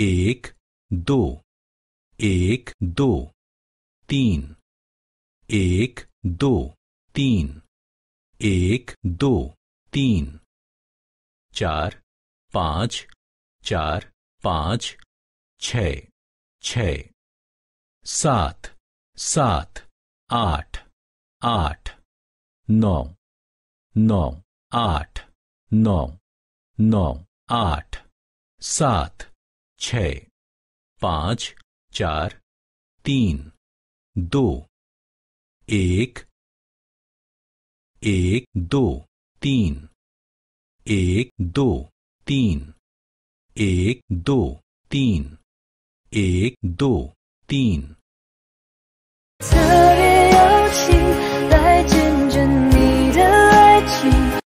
एक दो एक दो तीन एक दो तीन एक दो तीन चार पांच चार पांच छ छ सात सात आठ आठ नौ नौ आठ नौ नौ आठ सात छ पांच चार तीन दो एक एक दो तीन एक दो तीन एक दो तीन एक दो तीन